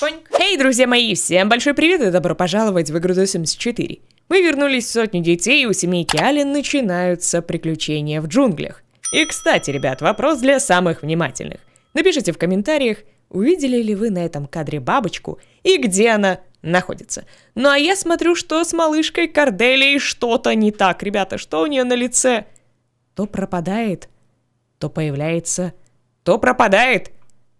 Поньк. Эй, друзья мои, всем большой привет и добро пожаловать в игру The Sims 4. Мы вернулись в сотню детей, и у семейки Ален начинаются приключения в джунглях. И, кстати, ребят, вопрос для самых внимательных. Напишите в комментариях, увидели ли вы на этом кадре бабочку и где она находится. Ну а я смотрю, что с малышкой Корделией что-то не так, ребята, что у нее на лице? То пропадает, то появляется, то пропадает –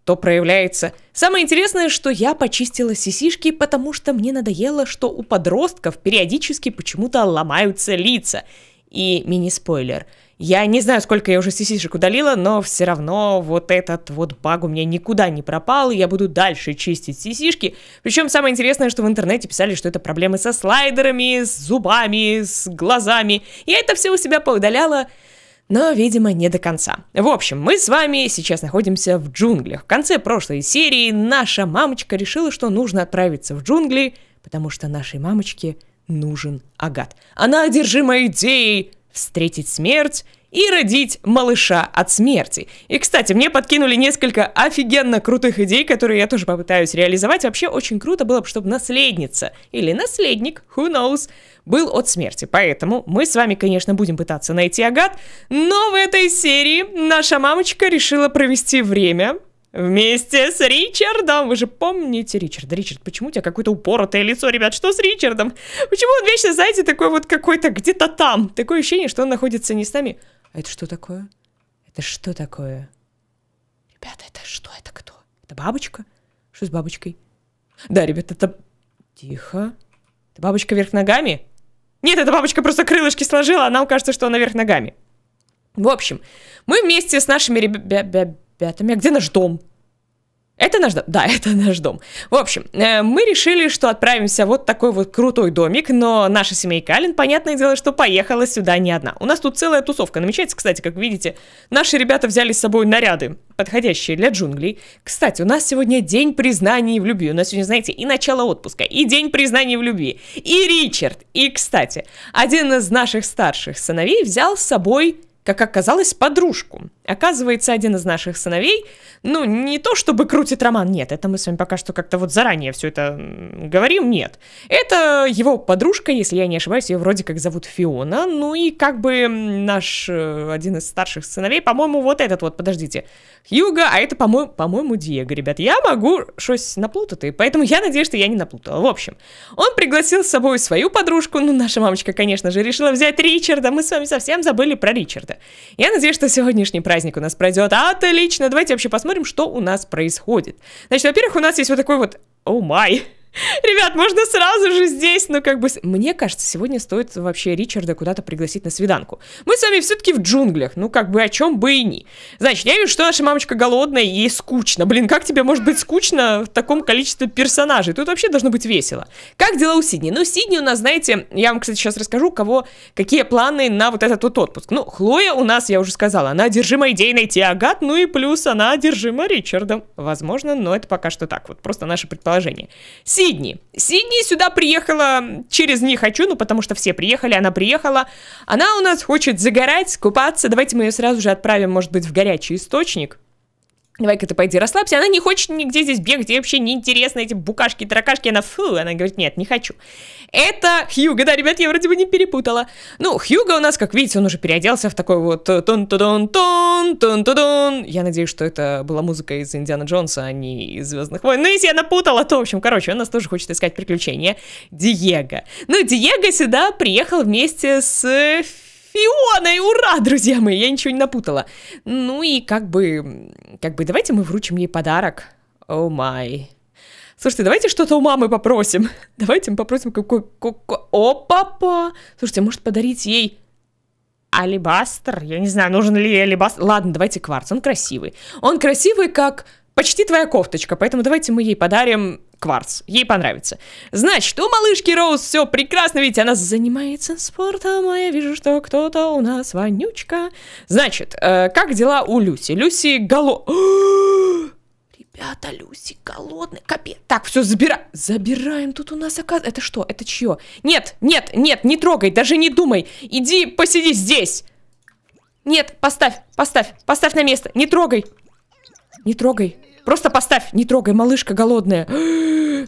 то проявляется. Самое интересное, что я почистила сисишки, потому что мне надоело, что у подростков периодически почему-то ломаются лица. И мини-спойлер. Я не знаю, сколько я уже сисишек удалила, но все равно вот этот вот баг у меня никуда не пропал, и я буду дальше чистить сисишки. Причем самое интересное, что в интернете писали, что это проблемы со слайдерами, с зубами, с глазами. Я это все у себя поудаляла, но, видимо, не до конца. В общем, мы с вами сейчас находимся в джунглях. В конце прошлой серии наша мамочка решила, что нужно отправиться в джунгли, потому что нашей мамочке нужен агат. Она одержима идеей встретить смерть и родить малыша от смерти. И, кстати, мне подкинули несколько офигенно крутых идей, которые я тоже попытаюсь реализовать. Вообще очень круто было бы, чтобы наследница или наследник, who knows, был от смерти. Поэтому мы с вами, конечно, будем пытаться найти Агат, но в этой серии наша мамочка решила провести время Вместе с Ричардом! Вы же помните Ричарда. Ричард, почему у тебя какое-то упоротое лицо, ребят? Что с Ричардом? Почему он вечно, знаете, такой вот какой-то где-то там? Такое ощущение, что он находится не с нами. А это что такое? Это что такое? Ребята, это что? Это кто? Это бабочка? Что с бабочкой? Да, ребят, это... Тихо. Это бабочка вверх ногами? Нет, эта бабочка просто крылышки сложила, а нам кажется, что она вверх ногами. В общем, мы вместе с нашими ребятами... А где наш дом? Это наш дом. Да, это наш дом. В общем, э, мы решили, что отправимся в вот такой вот крутой домик, но наша семейка Аллен, понятное дело, что поехала сюда не одна. У нас тут целая тусовка намечается, кстати, как видите. Наши ребята взяли с собой наряды, подходящие для джунглей. Кстати, у нас сегодня день признания в любви. У нас сегодня, знаете, и начало отпуска, и день признания в любви, и Ричард. И, кстати, один из наших старших сыновей взял с собой как оказалось, подружку. Оказывается, один из наших сыновей, ну, не то чтобы крутит роман, нет, это мы с вами пока что как-то вот заранее все это говорим, нет. Это его подружка, если я не ошибаюсь, ее вроде как зовут Фиона, ну и как бы наш э, один из старших сыновей, по-моему, вот этот вот, подождите, Хьюга, а это, по-моему, по-моему, Диего, ребят. Я могу шось наплутать, поэтому я надеюсь, что я не наплутала. В общем, он пригласил с собой свою подружку, ну, наша мамочка, конечно же, решила взять Ричарда, мы с вами совсем забыли про Ричарда. Я надеюсь, что сегодняшний праздник у нас пройдет отлично. Давайте вообще посмотрим, что у нас происходит. Значит, во-первых, у нас есть вот такой вот... О май! Ребят, можно сразу же здесь, но ну, как бы... Мне кажется, сегодня стоит вообще Ричарда куда-то пригласить на свиданку. Мы с вами все-таки в джунглях, ну как бы о чем бы и не. Значит, я вижу, что наша мамочка голодная и ей скучно. Блин, как тебе может быть скучно в таком количестве персонажей? Тут вообще должно быть весело. Как дела у Сидни? Ну, Сидни у нас, знаете, я вам, кстати, сейчас расскажу, кого, какие планы на вот этот вот отпуск. Ну, Хлоя у нас, я уже сказала, она одержима идеей найти Агат, ну и плюс она одержима Ричардом. Возможно, но это пока что так, вот просто наше предположение. Сидни. Сидни сюда приехала через «не хочу», ну потому что все приехали, она приехала. Она у нас хочет загорать, купаться. Давайте мы ее сразу же отправим, может быть, в горячий источник давай-ка ты пойди расслабься. Она не хочет нигде здесь бегать, ей вообще неинтересно эти букашки, таракашки. Она, фу, она говорит, нет, не хочу. Это Хьюго, да, ребят, я вроде бы не перепутала. Ну, Хьюго у нас, как видите, он уже переоделся в такой вот э, тон тон тон тон тон тон Я надеюсь, что это была музыка из Индиана Джонса, а не из Звездных войн. Ну, если я напутала, то, в общем, короче, он нас тоже хочет искать приключения. Диего. Ну, Диего сюда приехал вместе с Фионой, ура, друзья мои, я ничего не напутала. Ну и как бы, как бы давайте мы вручим ей подарок. О oh май. Слушайте, давайте что-то у мамы попросим. Давайте мы попросим какой... какой... О, папа! Слушайте, может подарить ей алибастер? Я не знаю, нужен ли ей алибастер. Ладно, давайте кварц, он красивый. Он красивый, как почти твоя кофточка, поэтому давайте мы ей подарим кварц. Ей понравится. Значит, у малышки Роуз все прекрасно, ведь она занимается спортом, а я вижу, что кто-то у нас вонючка. Значит, э, как дела у Люси? Люси голо... Ребята, Люси голодный капец. Так, все, забираем. Забираем, тут у нас оказывается... Это что? Это чье? Нет, нет, нет, не трогай, даже не думай. Иди посиди здесь. Нет, поставь, поставь, поставь на место. Не трогай. Не трогай. Просто поставь, не трогай, малышка голодная.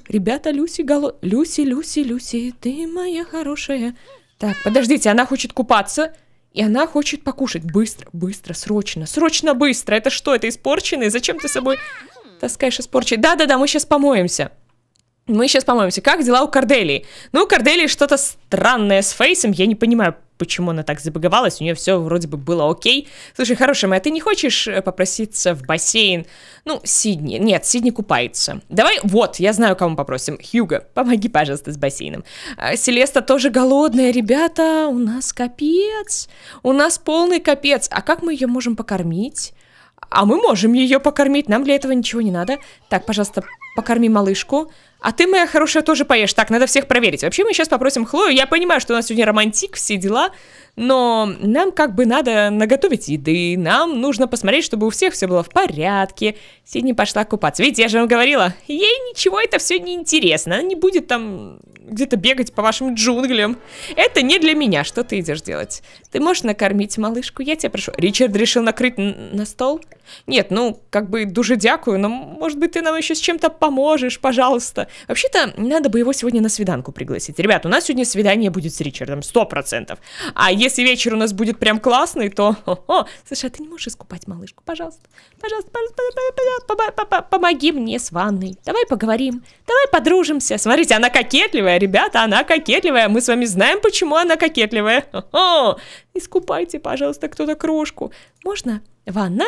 Ребята, Люси голод... Люси, Люси, Люси, ты моя хорошая. Так, подождите, она хочет купаться. И она хочет покушать. Быстро, быстро, срочно, срочно, быстро. Это что, это испорченный? Зачем ты собой таскаешь испорченный? Да-да-да, мы сейчас помоемся. Мы сейчас помоемся. Как дела у Корделии? Ну, у Корделии что-то странное с Фейсом. Я не понимаю, почему она так забаговалась. У нее все вроде бы было окей. Слушай, хорошая моя, а ты не хочешь э, попроситься в бассейн? Ну, Сидни. Нет, Сидни купается. Давай, вот, я знаю, кому попросим. Хьюго, помоги, пожалуйста, с бассейном. А, Селеста тоже голодная. Ребята, у нас капец. У нас полный капец. А как мы ее можем покормить? А мы можем ее покормить, нам для этого ничего не надо. Так, пожалуйста, покорми малышку. А ты, моя хорошая, тоже поешь. Так, надо всех проверить. Вообще, мы сейчас попросим Хлою. Я понимаю, что у нас сегодня романтик, все дела. Но нам как бы надо наготовить еды. Нам нужно посмотреть, чтобы у всех все было в порядке. Сидни пошла купаться. Видите, я же вам говорила. Ей ничего это все не интересно. Она не будет там где-то бегать по вашим джунглям. Это не для меня. Что ты идешь делать? Ты можешь накормить малышку? Я тебя прошу. Ричард решил накрыть на стол? Нет, ну, как бы дуже дякую, но, может быть, ты нам еще с чем-то поможешь, пожалуйста. Вообще-то, надо бы его сегодня на свиданку пригласить. Ребят, у нас сегодня свидание будет с Ричардом, сто процентов. А если вечер у нас будет прям классный, то... о Саша, а ты не можешь искупать малышку? Пожалуйста, пожалуйста, пожалуйста, пожалуйста, помоги мне с ванной. Давай поговорим, давай подружимся. Смотрите, она кокетливая, ребята, она кокетливая. Мы с вами знаем, почему она кокетливая. о искупайте, пожалуйста, кто-то крошку. Можно ванна?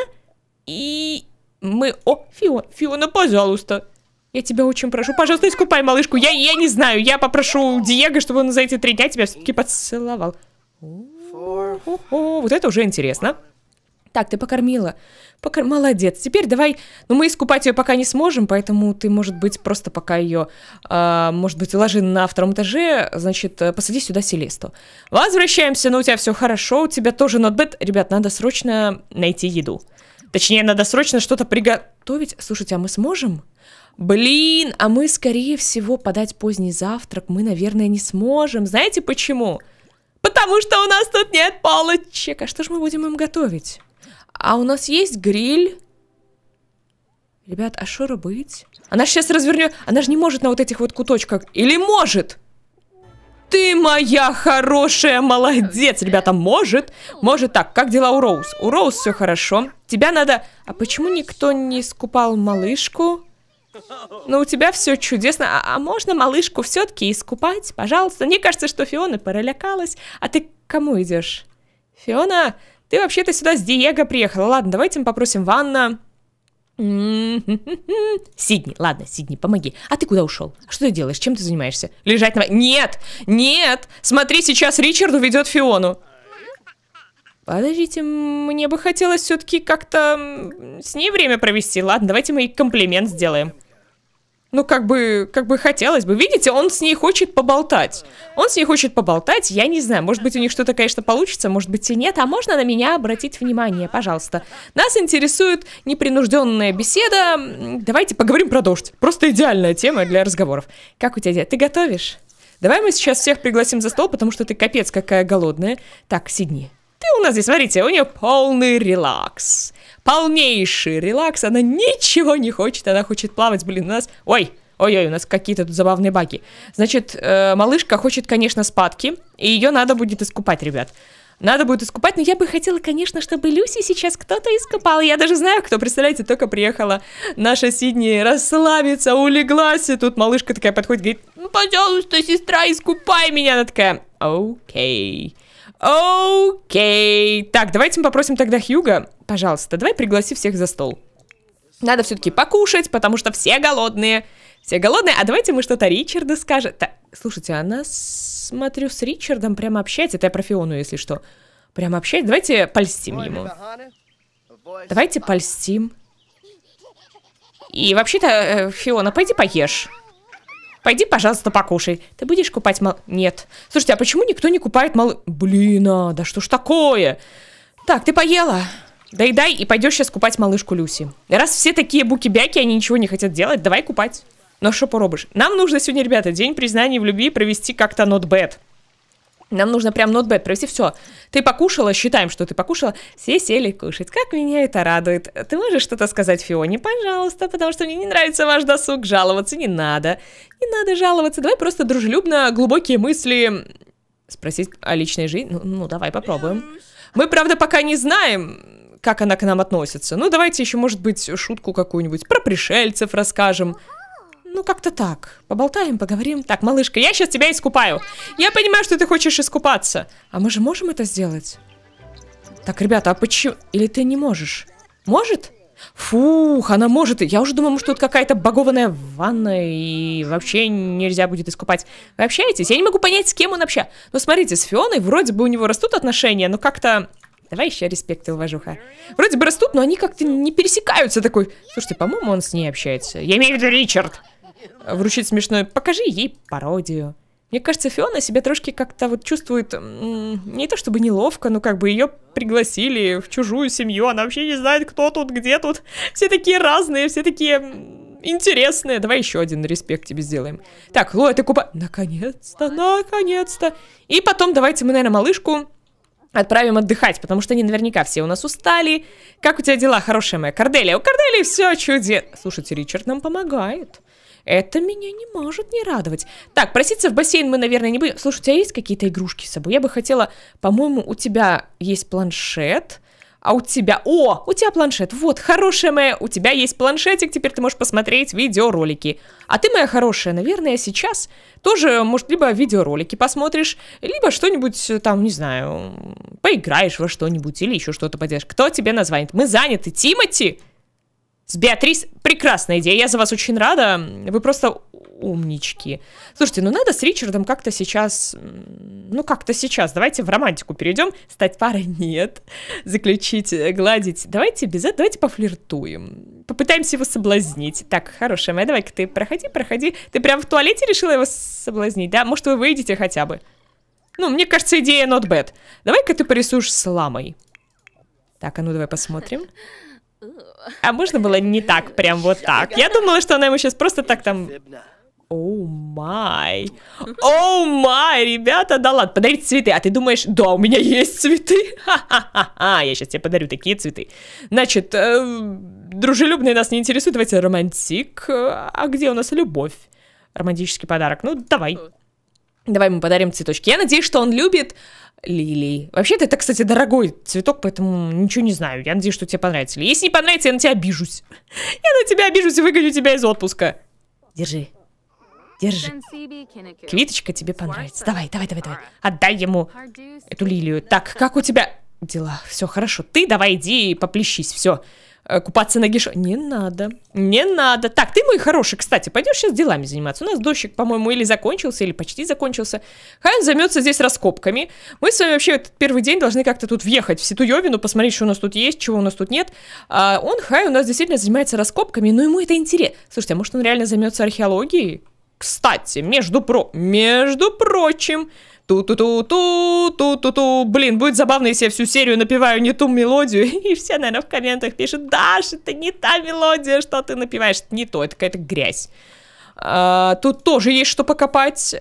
И мы... О, Фиона, Фиона, пожалуйста. Я тебя очень прошу, пожалуйста, искупай малышку. Я, я не знаю, я попрошу Диего, чтобы он за эти три дня тебя все-таки поцеловал. О, вот это уже интересно. Так, ты покормила. Покор... Молодец. Теперь давай... Ну, мы искупать ее пока не сможем, поэтому ты, может быть, просто пока ее, э, а, может быть, ложи на втором этаже, значит, посади сюда Селесту. Возвращаемся, но ну, у тебя все хорошо, у тебя тоже нотбет. Ребят, надо срочно найти еду. Точнее, надо срочно что-то приготовить. Слушайте, а мы сможем? Блин, а мы, скорее всего, подать поздний завтрак мы, наверное, не сможем. Знаете почему? Потому что у нас тут нет палочек. А что же мы будем им готовить? А у нас есть гриль. Ребят, а что быть? Она сейчас развернет... Она же не может на вот этих вот куточках. Или может? ты моя хорошая, молодец. Ребята, может, может так. Как дела у Роуз? У Роуз все хорошо. Тебя надо... А почему никто не искупал малышку? Ну, у тебя все чудесно. А, а можно малышку все-таки искупать? Пожалуйста. Мне кажется, что Фиона пролякалась. А ты к кому идешь? Фиона, ты вообще-то сюда с Диего приехала. Ладно, давайте мы попросим Ванна Сидни, ладно, Сидни, помоги. А ты куда ушел? Что ты делаешь? Чем ты занимаешься? Лежать на... Нет! Нет! Смотри, сейчас Ричард уведет Фиону. Подождите, мне бы хотелось все-таки как-то с ней время провести. Ладно, давайте мы ей комплимент сделаем ну, как бы, как бы хотелось бы. Видите, он с ней хочет поболтать. Он с ней хочет поболтать, я не знаю. Может быть, у них что-то, конечно, получится, может быть, и нет. А можно на меня обратить внимание, пожалуйста. Нас интересует непринужденная беседа. Давайте поговорим про дождь. Просто идеальная тема для разговоров. Как у тебя дела? Ты готовишь? Давай мы сейчас всех пригласим за стол, потому что ты капец какая голодная. Так, Сидни, ты у нас здесь, смотрите, у нее полный релакс полнейший релакс, она ничего не хочет, она хочет плавать, блин, у нас... Ой, Ой-ой, у нас какие-то тут забавные баги. Значит, э, малышка хочет, конечно, спадки, и ее надо будет искупать, ребят. Надо будет искупать, но я бы хотела, конечно, чтобы Люси сейчас кто-то искупал. Я даже знаю, кто, представляете, только приехала наша Сидни расслабиться, улеглась, и тут малышка такая подходит, говорит, ну, пожалуйста, сестра, искупай меня. Она такая, окей. Окей. Так, давайте мы попросим тогда Хьюга. Пожалуйста, давай пригласи всех за стол. Надо все-таки покушать, потому что все голодные. Все голодные, а давайте мы что-то Ричарда скажем. Так, слушайте, она, а смотрю, с Ричардом прямо общается. Это я про Фиону, если что. прямо общается. Давайте польстим ему. Давайте польстим. И вообще-то, э, Фиона, пойди поешь. Пойди, пожалуйста, покушай. Ты будешь купать мол... Нет. Слушайте, а почему никто не купает мол... Блин, а, да что ж такое? Так, ты поела. Доедай и пойдешь сейчас купать малышку Люси. Раз все такие буки-бяки, они ничего не хотят делать, давай купать. Ну что поробуешь? Нам нужно сегодня, ребята, день признания в любви провести как-то not bad. Нам нужно прям нотбэт провести, все. Ты покушала, считаем, что ты покушала. Все сели кушать. Как меня это радует. Ты можешь что-то сказать Фионе? Пожалуйста, потому что мне не нравится ваш досуг. Жаловаться не надо. Не надо жаловаться. Давай просто дружелюбно глубокие мысли спросить о личной жизни. Ну, ну давай попробуем. Мы, правда, пока не знаем, как она к нам относится. Ну, давайте еще, может быть, шутку какую-нибудь про пришельцев расскажем. Ну, как-то так. Поболтаем, поговорим. Так, малышка, я сейчас тебя искупаю. Я понимаю, что ты хочешь искупаться. А мы же можем это сделать? Так, ребята, а почему... Или ты не можешь? Может? Фух, она может. Я уже думала, что тут какая-то багованная ванна, и вообще нельзя будет искупать. Вы общаетесь? Я не могу понять, с кем он вообще. Ну, смотрите, с Фионой вроде бы у него растут отношения, но как-то... Давай еще респект и уважуха. Вроде бы растут, но они как-то не пересекаются такой. Слушайте, по-моему, он с ней общается. Я имею в виду Ричард вручить смешное «покажи ей пародию». Мне кажется, Фиона себя трошки как-то вот чувствует не то чтобы неловко, но как бы ее пригласили в чужую семью, она вообще не знает, кто тут, где тут. Все такие разные, все такие интересные. Давай еще один респект тебе сделаем. Так, Лоя, ты купа... Наконец-то, наконец-то. И потом давайте мы, наверное, малышку отправим отдыхать, потому что они наверняка все у нас устали. Как у тебя дела, хорошая моя? Корделия, у Корделии все чудесно. Слушайте, Ричард нам помогает. Это меня не может не радовать. Так, проситься в бассейн мы, наверное, не будем. Слушай, у тебя есть какие-то игрушки с собой? Я бы хотела... По-моему, у тебя есть планшет. А у тебя... О, у тебя планшет. Вот, хорошая моя. У тебя есть планшетик, теперь ты можешь посмотреть видеоролики. А ты, моя хорошая, наверное, сейчас тоже, может, либо видеоролики посмотришь, либо что-нибудь э, там, не знаю, поиграешь во что-нибудь или еще что-то поделаешь. Кто тебе названит? Мы заняты. Тимати! С Беатрис прекрасная идея, я за вас очень рада. Вы просто умнички. Слушайте, ну надо с Ричардом как-то сейчас... Ну как-то сейчас. Давайте в романтику перейдем. Стать парой нет. Заключить, э, гладить. Давайте без этого, давайте пофлиртуем. Попытаемся его соблазнить. Так, хорошая моя, давай-ка ты проходи, проходи. Ты прям в туалете решила его соблазнить, да? Может, вы выйдете хотя бы? Ну, мне кажется, идея not bad. Давай-ка ты порисуешь с ламой. Так, а ну давай посмотрим. А можно было не так, прям вот так? Я думала, что она ему сейчас просто так там... Оу май. Оу май, ребята, да ладно. Подарить цветы. А ты думаешь, да, у меня есть цветы. Ха-ха-ха. Я сейчас тебе подарю такие цветы. Значит, э, дружелюбные нас не интересуют. Давайте романтик. А где у нас любовь? Романтический подарок. Ну, давай. Давай мы подарим цветочки. Я надеюсь, что он любит лилий. Вообще-то это, кстати, дорогой цветок, поэтому ничего не знаю. Я надеюсь, что тебе понравится. Если не понравится, я на тебя обижусь. Я на тебя обижусь и выгоню тебя из отпуска. Держи. Держи. Квиточка тебе понравится. Давай, давай, давай, давай. Отдай ему эту лилию. Так, как у тебя дела? Все хорошо. Ты давай иди и поплещись. Все. Э, купаться на гиш... Не надо, не надо. Так, ты мой хороший, кстати, пойдешь сейчас делами заниматься. У нас дождик, по-моему, или закончился, или почти закончился. Хайн займется здесь раскопками. Мы с вами вообще этот первый день должны как-то тут въехать в Ситуевину, посмотреть, что у нас тут есть, чего у нас тут нет. А он, Хай, у нас действительно занимается раскопками, но ему это интересно. Слушайте, а может он реально займется археологией? Кстати, между про... Между прочим... Ту-ту-ту-ту-ту-ту-ту. Блин, будет забавно, если я всю серию напеваю не ту мелодию. И все, наверное, в комментах пишут, Даша это не та мелодия, что ты напеваешь. Это не то, это какая-то грязь. А, тут тоже есть что покопать.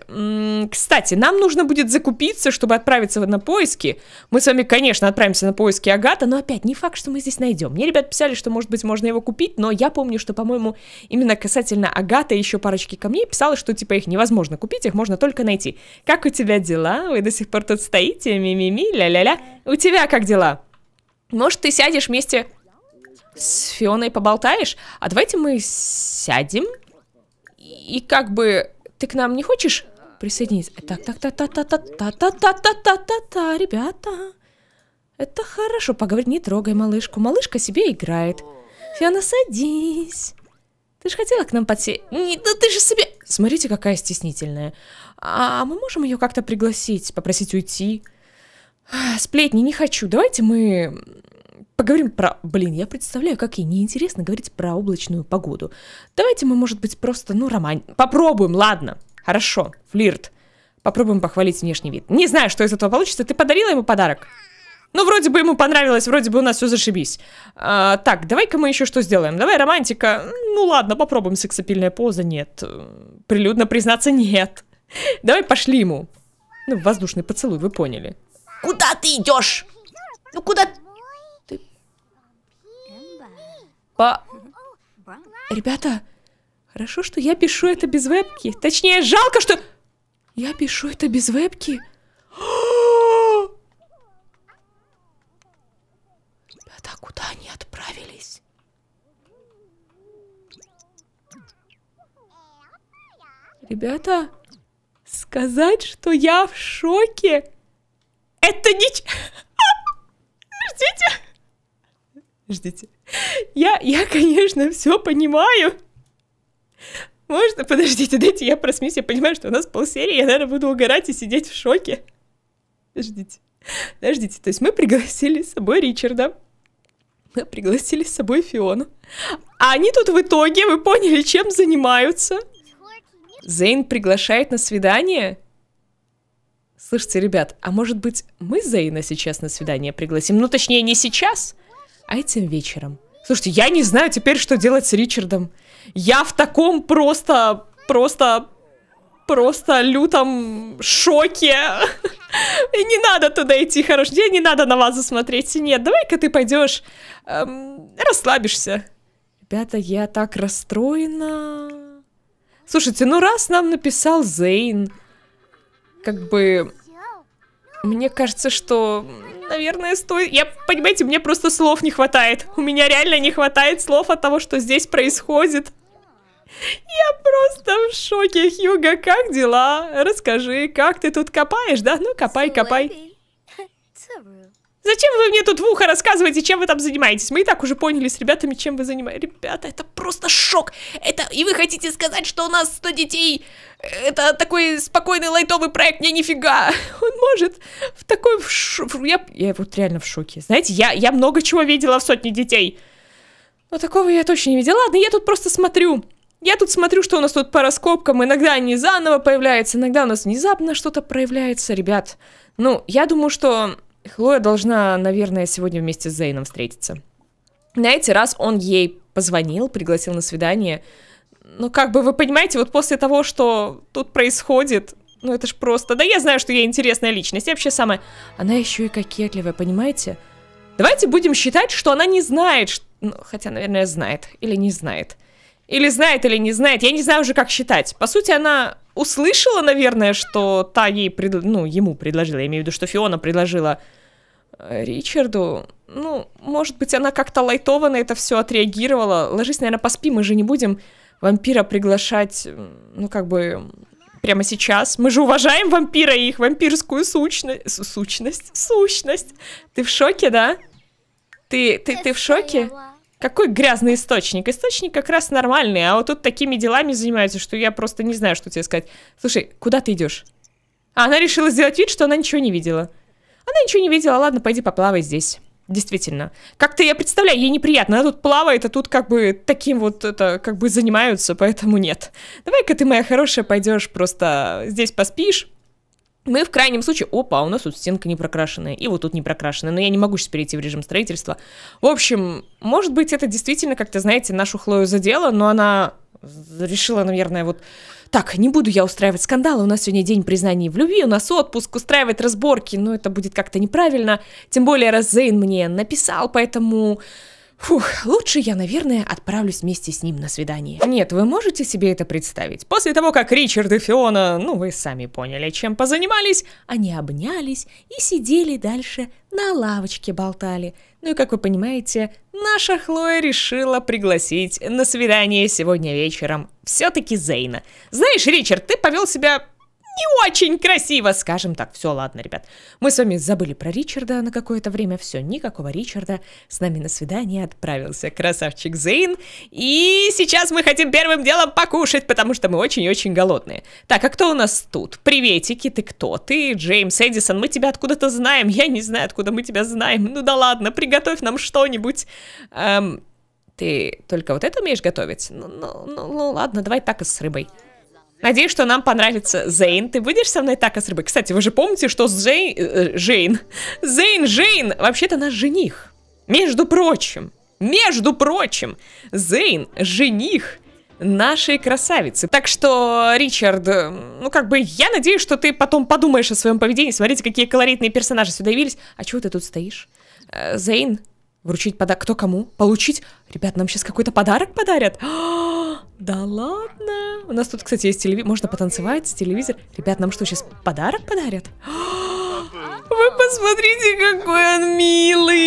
Кстати, нам нужно будет закупиться, чтобы отправиться на поиски. Мы с вами, конечно, отправимся на поиски Агата, но опять не факт, что мы здесь найдем. Мне ребят писали, что, может быть, можно его купить, но я помню, что, по-моему, именно касательно Агата еще парочки камней писала, что, типа, их невозможно купить, их можно только найти. Как у тебя дела? Вы до сих пор тут стоите, ми-ми-ми, ля-ля-ля. У тебя как дела? Может, ты сядешь вместе с Фионой поболтаешь? А давайте мы сядем и как бы ты к нам не хочешь присоединиться? Так, так, так, так, так, так, так, так, так, так, так, так, так, ребята. Это хорошо, поговорить не трогай малышку. Малышка себе играет. Фиана, садись. Ты же хотела к нам подсесть. Не, да ты же себе... Смотрите, какая стеснительная. А мы можем ее как-то пригласить, попросить уйти? Сплетни не хочу. Давайте мы поговорим про... Блин, я представляю, как ей неинтересно говорить про облачную погоду. Давайте мы, может быть, просто, ну, роман... Попробуем, ладно. Хорошо, флирт. Попробуем похвалить внешний вид. Не знаю, что из этого получится. Ты подарила ему подарок? Ну, вроде бы ему понравилось, вроде бы у нас все зашибись. А, так, давай-ка мы еще что сделаем? Давай романтика. Ну ладно, попробуем сексапильная поза. Нет. Прилюдно признаться, нет. Давай пошли ему. Ну, воздушный поцелуй, вы поняли. Куда ты идешь? Ну, куда по... Ребята, хорошо, что я пишу это без вебки. Точнее, жалко, что... Я пишу это без вебки. Ребята, а куда они отправились? Ребята, сказать, что я в шоке, это не... Ждите. Ждите. Я, я, конечно, все понимаю. Можно подождите, дайте я просмесь, я понимаю, что у нас полсерии, я, наверное, буду угорать и сидеть в шоке. Подождите. Подождите, то есть мы пригласили с собой Ричарда, мы пригласили с собой Фиона. а они тут в итоге, вы поняли, чем занимаются? Зейн приглашает на свидание? Слышите, ребят, а может быть мы Зейна сейчас на свидание пригласим? Ну, точнее, не сейчас, а этим вечером... Слушайте, я не знаю теперь, что делать с Ричардом. Я в таком просто... Просто... Просто лютом шоке. И не надо туда идти, хорош. день, не надо на вас засмотреть. Нет, давай-ка ты пойдешь, эм, расслабишься. Ребята, я так расстроена. Слушайте, ну раз нам написал Зейн, как бы... Мне кажется, что наверное, стоит... Я, понимаете, мне просто слов не хватает. У меня реально не хватает слов от того, что здесь происходит. Я просто в шоке, Хьюга, как дела? Расскажи, как ты тут копаешь, да? Ну, копай, копай. Зачем вы мне тут в ухо рассказываете, чем вы там занимаетесь? Мы и так уже поняли с ребятами, чем вы занимаетесь. Ребята, это просто шок! Это... И вы хотите сказать, что у нас 100 детей это такой спокойный лайтовый проект, мне нифига. Он может в такой... В ш... я, я вот реально в шоке. Знаете, я, я много чего видела в сотне детей. Но такого я точно не видела. Ладно, я тут просто смотрю. Я тут смотрю, что у нас тут по раскопкам. Иногда они заново появляются, иногда у нас внезапно что-то проявляется. Ребят, ну, я думаю, что Хлоя должна, наверное, сегодня вместе с Зейном встретиться. Знаете, раз он ей позвонил, пригласил на свидание, ну, как бы вы понимаете, вот после того, что тут происходит, ну это ж просто... Да я знаю, что я интересная личность. Я вообще самая... Она еще и кокетливая, понимаете? Давайте будем считать, что она не знает, что... ну, хотя, наверное, знает или не знает. Или знает, или не знает. Я не знаю уже, как считать. По сути, она услышала, наверное, что та ей, пред... ну, ему предложила, я имею в виду, что Фиона предложила э, Ричарду. Ну, может быть, она как-то лайтово на это все отреагировала. Ложись, наверное, поспи, мы же не будем вампира приглашать, ну, как бы, прямо сейчас. Мы же уважаем вампира и их вампирскую сущность. Сущность? Сущность. Ты в шоке, да? Ты, ты, ты в шоке? Какой грязный источник? Источник как раз нормальный, а вот тут такими делами занимаются, что я просто не знаю, что тебе сказать. Слушай, куда ты идешь? А она решила сделать вид, что она ничего не видела. Она ничего не видела, ладно, пойди поплавай здесь действительно. Как-то я представляю, ей неприятно. Она тут плавает, а тут как бы таким вот это как бы занимаются, поэтому нет. Давай-ка ты, моя хорошая, пойдешь просто здесь поспишь, мы в крайнем случае... Опа, а у нас тут стенка не прокрашенная, и вот тут не прокрашенная, но я не могу сейчас перейти в режим строительства. В общем, может быть, это действительно, как-то, знаете, нашу Хлою задело, но она решила, наверное, вот так, не буду я устраивать скандалы, у нас сегодня день признаний в любви, у нас отпуск, устраивать разборки, но ну, это будет как-то неправильно. Тем более, раз Зейн мне написал, поэтому... Фух, лучше я, наверное, отправлюсь вместе с ним на свидание. Нет, вы можете себе это представить? После того, как Ричард и Фиона, ну вы сами поняли, чем позанимались, они обнялись и сидели дальше на лавочке болтали. Ну и, как вы понимаете, наша Хлоя решила пригласить на свидание сегодня вечером все-таки Зейна. Знаешь, Ричард, ты повел себя не очень красиво, скажем так. Все, ладно, ребят. Мы с вами забыли про Ричарда на какое-то время. Все, никакого Ричарда. С нами на свидание отправился красавчик Зейн. И сейчас мы хотим первым делом покушать, потому что мы очень-очень голодные. Так, а кто у нас тут? Приветики, ты кто? Ты Джеймс Эдисон. Мы тебя откуда-то знаем. Я не знаю, откуда мы тебя знаем. Ну да ладно, приготовь нам что-нибудь. Эм, ты только вот это умеешь готовить? Ну, ну, ну, ну ладно, давай так и с рыбой. Надеюсь, что нам понравится Зейн. Ты будешь со мной так, асрыбы? Кстати, вы же помните, что Зейн... Э, Жейн... Зейн, Жейн! Вообще-то наш жених. Между прочим. Между прочим. Зейн, жених нашей красавицы. Так что, Ричард, ну как бы я надеюсь, что ты потом подумаешь о своем поведении. Смотрите, какие колоритные персонажи сюда явились. А чего ты тут стоишь? Э, Зейн, вручить подарок. Кто кому? Получить? Ребят, нам сейчас какой-то подарок подарят. О -о -о! Да ладно? У нас тут, кстати, есть телевизор. Можно потанцевать, телевизор. Ребят, нам что, сейчас подарок подарят? Вы посмотрите, какой он милый!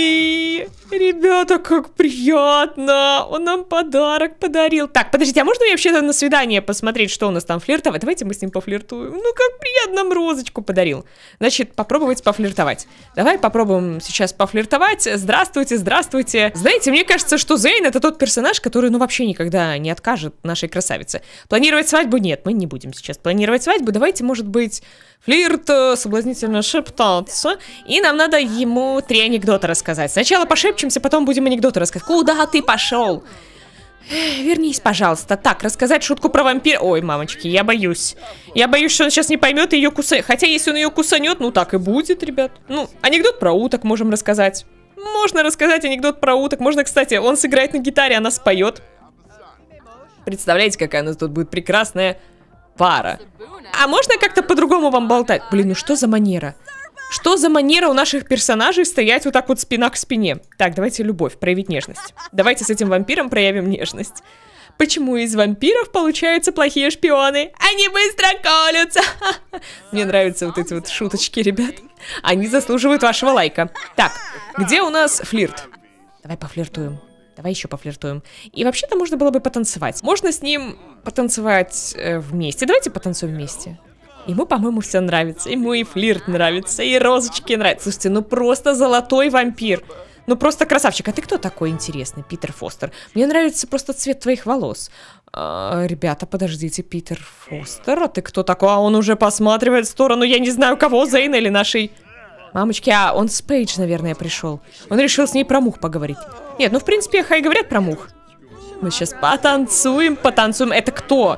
ребята, как приятно! Он нам подарок подарил. Так, подождите, а можно мне вообще-то на свидание посмотреть, что у нас там флиртовать? Давайте мы с ним пофлиртуем. Ну, как приятно, нам розочку подарил. Значит, попробовать пофлиртовать. Давай попробуем сейчас пофлиртовать. Здравствуйте, здравствуйте. Знаете, мне кажется, что Зейн это тот персонаж, который, ну, вообще никогда не откажет нашей красавице. Планировать свадьбу? Нет, мы не будем сейчас планировать свадьбу. Давайте, может быть, флирт, э, соблазнительно шептаться. И нам надо ему три анекдота рассказать. Сначала пошепчемся, потом будем анекдоты рассказывать. Куда ты пошел? Вернись, пожалуйста. Так, рассказать шутку про вампира. Ой, мамочки, я боюсь. Я боюсь, что он сейчас не поймет и ее кусает. Хотя, если он ее кусанет, ну так и будет, ребят. Ну, анекдот про уток можем рассказать. Можно рассказать анекдот про уток. Можно, кстати, он сыграет на гитаре, она споет. Представляете, какая у нас тут будет прекрасная пара. А можно как-то по-другому вам болтать? Блин, ну что за манера? Что за манера у наших персонажей стоять вот так вот спина к спине? Так, давайте любовь, проявить нежность. Давайте с этим вампиром проявим нежность. Почему из вампиров получаются плохие шпионы? Они быстро колются! Мне нравятся вот эти вот шуточки, ребят. Они заслуживают вашего лайка. Так, где у нас флирт? Давай пофлиртуем. Давай еще пофлиртуем. И вообще-то можно было бы потанцевать. Можно с ним потанцевать э, вместе. Давайте потанцуем вместе. Ему, по-моему, все нравится. Ему и флирт нравится, и розочки нравятся. Слушайте, ну просто золотой вампир. Ну просто красавчик. А ты кто такой интересный, Питер Фостер? Мне нравится просто цвет твоих волос. А, ребята, подождите, Питер Фостер, а ты кто такой? А он уже посматривает в сторону, я не знаю кого, Зейн или нашей... Мамочки, а он с Пейдж, наверное, пришел. Он решил с ней про мух поговорить. Нет, ну в принципе, хай говорят про мух. Мы сейчас потанцуем, потанцуем. Это кто?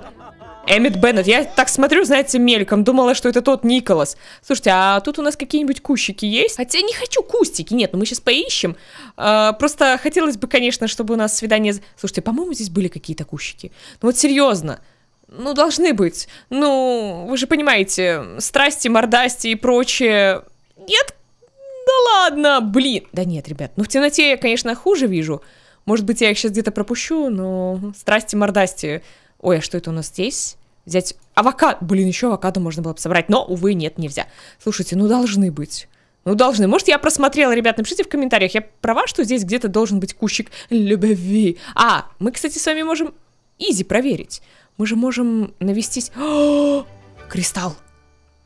Эммет Беннет. Я так смотрю, знаете, мельком. Думала, что это тот Николас. Слушайте, а тут у нас какие-нибудь кущики есть? Хотя не хочу кустики. Нет, ну мы сейчас поищем. А, просто хотелось бы, конечно, чтобы у нас свидание... Слушайте, по-моему, здесь были какие-то кущики. Ну вот серьезно. Ну, должны быть. Ну, вы же понимаете, страсти, мордасти и прочее. Нет? Да ладно, блин. Да нет, ребят, ну в темноте я, конечно, хуже вижу. Может быть, я их сейчас где-то пропущу, но страсти, мордасти... Ой, а что это у нас здесь? Взять авокадо. Блин, еще авокадо можно было бы собрать. Но, увы, нет, нельзя. Слушайте, ну должны быть. Ну, должны. Может, я просмотрела, ребят, напишите в комментариях. Я права, что здесь где-то должен быть кущик любви. А, мы, кстати, с вами можем изи проверить. Мы же можем навестись... О, кристалл!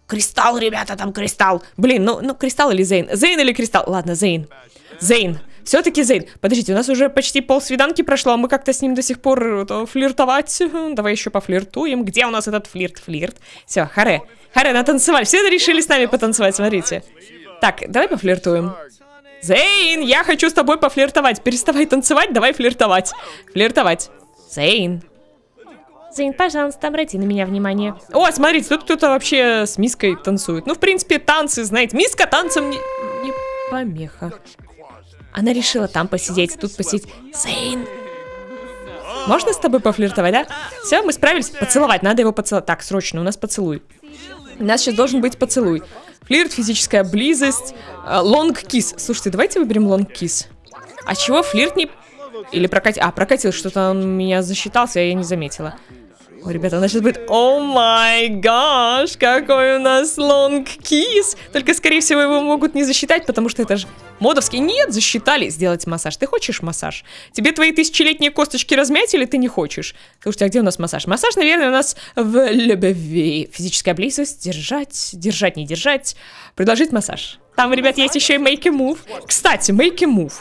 Кристалл, ребята, там кристалл! Блин, ну, ну кристалл или Зейн? Зейн или кристалл? Ладно, Зейн. Зейн. Все-таки Зейн. Подождите, у нас уже почти пол свиданки прошло, а мы как-то с ним до сих пор то, э, флиртовать. Э, давай еще пофлиртуем. Где у нас этот флирт? Флирт. Все, харе. Харе, на танцевать. Все решили с нами потанцевать, смотрите. Так, давай пофлиртуем. Зейн, я хочу с тобой пофлиртовать. Переставай танцевать, давай флиртовать. Флиртовать. Зейн. Зейн, пожалуйста, обрати на меня внимание. О, смотрите, тут кто-то вообще с миской танцует. Ну, в принципе, танцы, знаете, миска танцем не, не помеха. Она решила там посидеть, тут посидеть. Зейн, Можно с тобой пофлиртовать, да? Все, мы справились. Поцеловать, надо его поцеловать. Так, срочно, у нас поцелуй. У нас сейчас должен быть поцелуй. Флирт, физическая близость, лонг-кис. Э, Слушайте, давайте выберем лонг-кис. А чего флирт не... Или прокатил... А, прокатил, что-то он меня засчитался, я не заметила. О, ребята, она сейчас будет... О май гаш, какой у нас лонг кис. Только, скорее всего, его могут не засчитать, потому что это же модовский. Нет, засчитали сделать массаж. Ты хочешь массаж? Тебе твои тысячелетние косточки размять или ты не хочешь? Слушайте, а где у нас массаж? Массаж, наверное, у нас в любви. Физическая близость. Держать, держать, не держать. Предложить массаж. Там, ребят, есть еще и make a move. Кстати, make a move.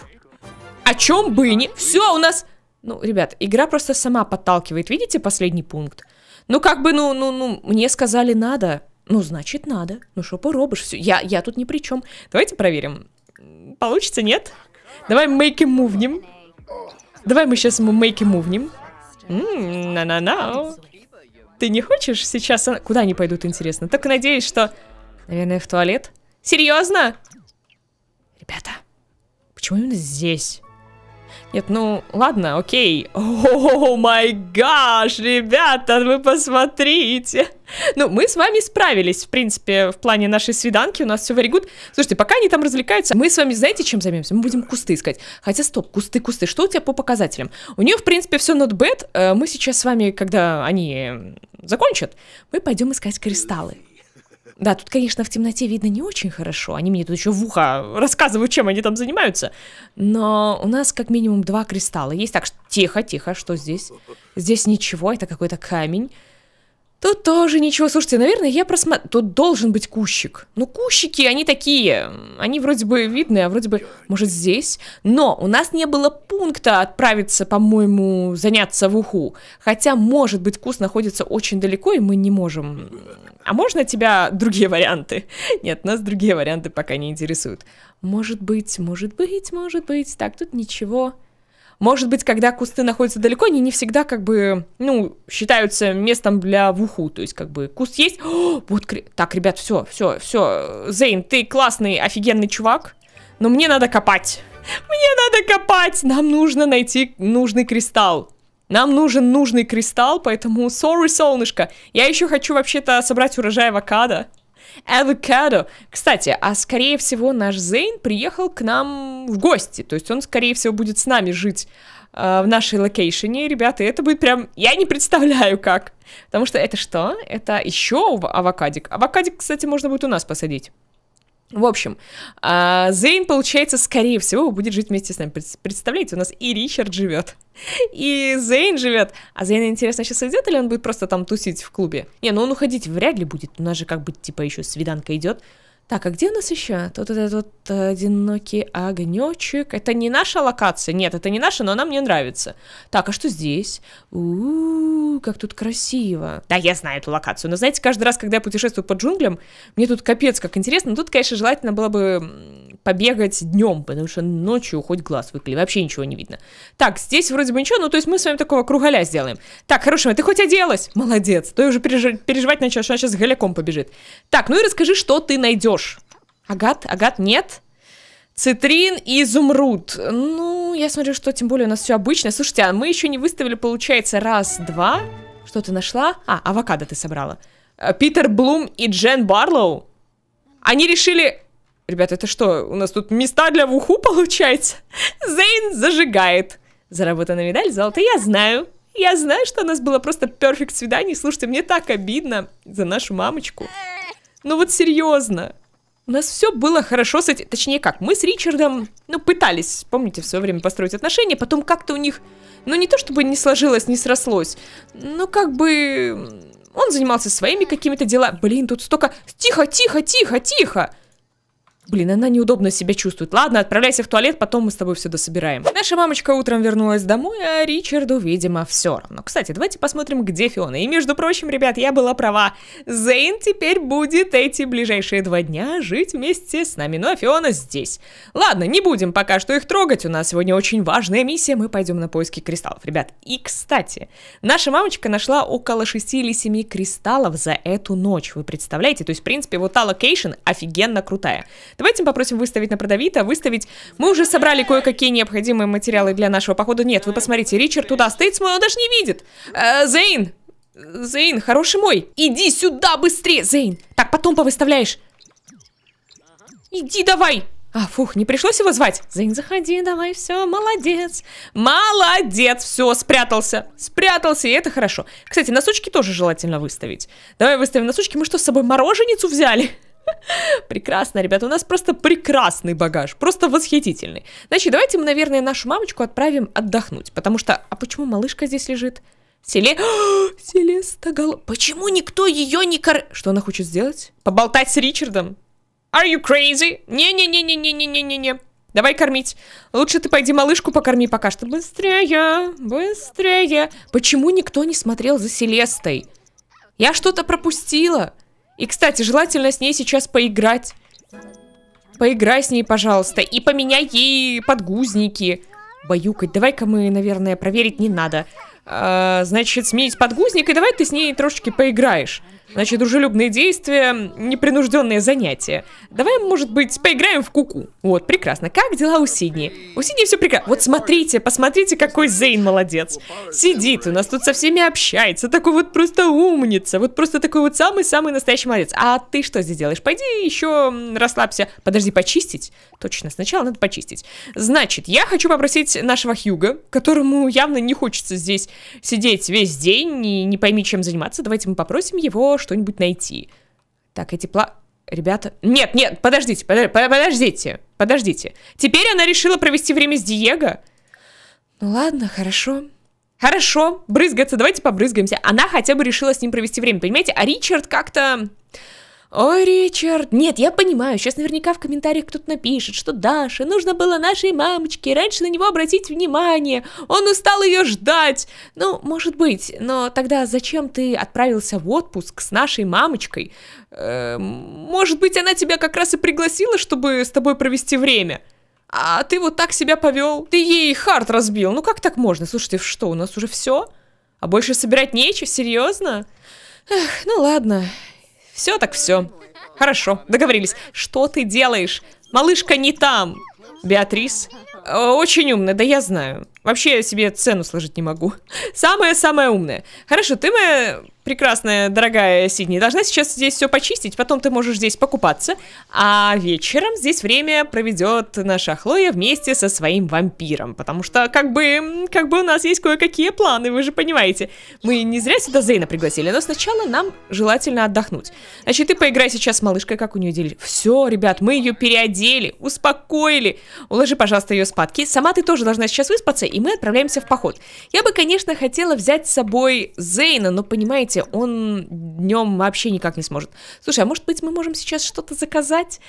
О чем бы и не... Все, у нас ну, ребят, игра просто сама подталкивает. Видите последний пункт? Ну, как бы, ну, ну, ну, мне сказали надо. Ну, значит, надо. Ну, что поробишь? Все. Я, я тут ни при чем. Давайте проверим. Получится, нет? Давай мейки мувнем. Давай мы сейчас ему мейки мувнем. На-на-на. Ты не хочешь сейчас... Куда они пойдут, интересно? Только надеюсь, что... Наверное, в туалет. Серьезно? Ребята, почему именно здесь? Нет, ну ладно, окей. О май гаш, ребята, вы посмотрите. Ну, мы с вами справились, в принципе, в плане нашей свиданки, у нас все very good. Слушайте, пока они там развлекаются, мы с вами знаете, чем займемся? Мы будем кусты искать. Хотя, стоп, кусты, кусты, что у тебя по показателям? У нее, в принципе, все not bad. Мы сейчас с вами, когда они закончат, мы пойдем искать кристаллы. Да, тут, конечно, в темноте видно не очень хорошо. Они мне тут еще в ухо рассказывают, чем они там занимаются. Но у нас как минимум два кристалла есть. Так, что тихо, тихо, что здесь? Здесь ничего, это какой-то камень. Тут тоже ничего. Слушайте, наверное, я просмотрела... Тут должен быть кущик. Ну, кущики, они такие. Они вроде бы видны, а вроде бы, может, здесь. Но у нас не было пункта отправиться, по-моему, заняться в уху. Хотя, может быть, кус находится очень далеко, и мы не можем... А можно тебя другие варианты? Нет, нас другие варианты пока не интересуют. Может быть, может быть, может быть. Так, тут ничего... Может быть, когда кусты находятся далеко, они не всегда как бы, ну, считаются местом для вуху. То есть, как бы, куст есть. О, вот, так, ребят, все, все, все. Зейн, ты классный, офигенный чувак, но мне надо копать. Мне надо копать! Нам нужно найти нужный кристалл. Нам нужен нужный кристалл, поэтому sorry, солнышко. Я еще хочу вообще-то собрать урожай авокадо. Авокадо. Кстати, а скорее всего наш Зейн приехал к нам в гости, то есть он скорее всего будет с нами жить э, в нашей локейшене, ребята, и это будет прям, я не представляю как, потому что это что? Это еще авокадик. Авокадик, кстати, можно будет у нас посадить. В общем, а, Зейн, получается, скорее всего, будет жить вместе с нами. Представляете, у нас и Ричард живет, и Зейн живет. А Зейн, интересно, сейчас идет или он будет просто там тусить в клубе? Не, ну он уходить вряд ли будет. У нас же как бы типа еще свиданка идет. Так, а где у нас еще? Тут этот вот э, одинокий огнечек. Это не наша локация. Нет, это не наша, но она мне нравится. Так, а что здесь? У, -у, -у как тут красиво. Да, я знаю эту локацию. Но знаете, каждый раз, когда я путешествую по джунглям, мне тут капец как интересно. тут, конечно, желательно было бы побегать днем, потому что ночью хоть глаз выкли, вообще ничего не видно. Так, здесь вроде бы ничего, ну то есть мы с вами такого кругаля сделаем. Так, хорошо, а ты хоть оделась? Молодец. Ты уже переж... переживать начала, что она сейчас голяком побежит. Так, ну и расскажи, что ты найдешь хорош. Агат, агат, нет. Цитрин и изумруд. Ну, я смотрю, что тем более у нас все обычно. Слушайте, а мы еще не выставили, получается, раз, два. Что ты нашла? А, авокадо ты собрала. Э, Питер Блум и Джен Барлоу. Они решили... Ребята, это что, у нас тут места для вуху получается? Зейн зажигает. Заработана медаль золото, я знаю. Я знаю, что у нас было просто перфект свидание. Слушайте, мне так обидно за нашу мамочку. Ну вот серьезно. У нас все было хорошо с этим, точнее как, мы с Ричардом, ну, пытались, помните, все время построить отношения, потом как-то у них, ну, не то чтобы не сложилось, не срослось, но как бы он занимался своими какими-то делами. Блин, тут столько... Тихо, тихо, тихо, тихо! Блин, она неудобно себя чувствует. Ладно, отправляйся в туалет, потом мы с тобой все дособираем. Наша мамочка утром вернулась домой, а Ричарду, видимо, все равно. Кстати, давайте посмотрим, где Фиона. И, между прочим, ребят, я была права. Зейн теперь будет эти ближайшие два дня жить вместе с нами. Ну, а Фиона здесь. Ладно, не будем пока что их трогать. У нас сегодня очень важная миссия. Мы пойдем на поиски кристаллов, ребят. И, кстати, наша мамочка нашла около 6 или 7 кристаллов за эту ночь. Вы представляете? То есть, в принципе, вот та локейшн офигенно крутая. Давайте попросим выставить на продавито, а выставить. Мы уже собрали кое-какие необходимые материалы для нашего похода. Нет, вы посмотрите, Ричард туда стоит, мой, он даже не видит. Э, Зейн, Зейн, хороший мой, иди сюда быстрее, Зейн. Так, потом повыставляешь. Иди давай. А, фух, не пришлось его звать. Зейн, заходи, давай, все, молодец. Молодец, все, спрятался. Спрятался, и это хорошо. Кстати, носочки тоже желательно выставить. Давай выставим носочки. Мы что, с собой мороженицу взяли? Прекрасно, ребята, у нас просто прекрасный багаж, просто восхитительный. Значит, давайте мы, наверное, нашу мамочку отправим отдохнуть, потому что... А почему малышка здесь лежит? Селе... Селеста Гал... Почему никто ее не кор... Что она хочет сделать? Поболтать с Ричардом? Are you crazy? Не-не-не-не-не-не-не-не. не, Давай кормить. Лучше ты пойди малышку покорми пока что. Быстрее, быстрее. Почему никто не смотрел за Селестой? Я что-то пропустила. И, кстати, желательно с ней сейчас поиграть. Поиграй с ней, пожалуйста. И поменяй ей подгузники. Баюкать. Давай-ка мы, наверное, проверить не надо. А, значит, сменить подгузник, и давай ты с ней трошечки поиграешь. Значит, дружелюбные действия, непринужденные занятия. Давай, может быть, поиграем в куку. -ку. Вот, прекрасно. Как дела у Сидни? У Сидни все прекрасно. Вот смотрите, посмотрите, какой Зейн молодец. Сидит у нас тут со всеми общается. Такой вот просто умница. Вот просто такой вот самый-самый настоящий молодец. А ты что здесь делаешь? Пойди еще расслабься. Подожди, почистить? Точно, сначала надо почистить. Значит, я хочу попросить нашего Хьюга, которому явно не хочется здесь сидеть весь день и не пойми, чем заниматься. Давайте мы попросим его, что-нибудь найти. Так, эти пла... Ребята... Нет, нет, подождите, под... подождите, подождите. Теперь она решила провести время с Диего? Ну ладно, хорошо. Хорошо, брызгаться, давайте побрызгаемся. Она хотя бы решила с ним провести время, понимаете? А Ричард как-то... Ой, Ричард, нет, я понимаю, сейчас наверняка в комментариях кто-то напишет, что Даша, нужно было нашей мамочке раньше на него обратить внимание, он устал ее ждать. Ну, может быть, но тогда зачем ты отправился в отпуск с нашей мамочкой? Э, может быть, она тебя как раз и пригласила, чтобы с тобой провести время? А ты вот так себя повел, ты ей хард разбил, ну как так можно? Слушайте, что, у нас уже все? А больше собирать нечего, серьезно? Эх, ну ладно, все так все. Хорошо, договорились. Что ты делаешь? Малышка не там. Беатрис. Э, очень умная, да я знаю. Вообще я себе цену сложить не могу. Самая-самая умная. Хорошо, ты моя прекрасная, дорогая Сидни, должна сейчас здесь все почистить, потом ты можешь здесь покупаться, а вечером здесь время проведет наша Хлоя вместе со своим вампиром, потому что как бы, как бы у нас есть кое-какие планы, вы же понимаете. Мы не зря сюда Зейна пригласили, но сначала нам желательно отдохнуть. Значит, ты поиграй сейчас с малышкой, как у нее дели. Все, ребят, мы ее переодели, успокоили. Уложи, пожалуйста, ее спадки. Сама ты тоже должна сейчас выспаться, и мы отправляемся в поход. Я бы, конечно, хотела взять с собой Зейна, но, понимаете, работе, он днем вообще никак не сможет. Слушай, а может быть мы можем сейчас что-то заказать?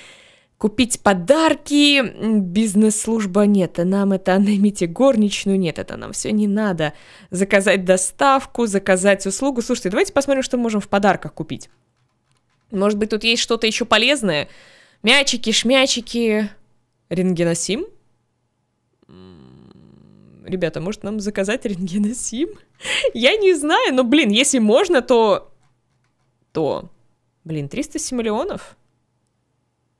Купить подарки, бизнес-служба нет, а нам это наймите горничную, нет, это нам все не надо. Заказать доставку, заказать услугу. Слушайте, давайте посмотрим, что мы можем в подарках купить. Может быть, тут есть что-то еще полезное? Мячики, шмячики, рентгеносим? ребята, может нам заказать рентгеносим? Я не знаю, но, блин, если можно, то... То... Блин, 307 миллионов?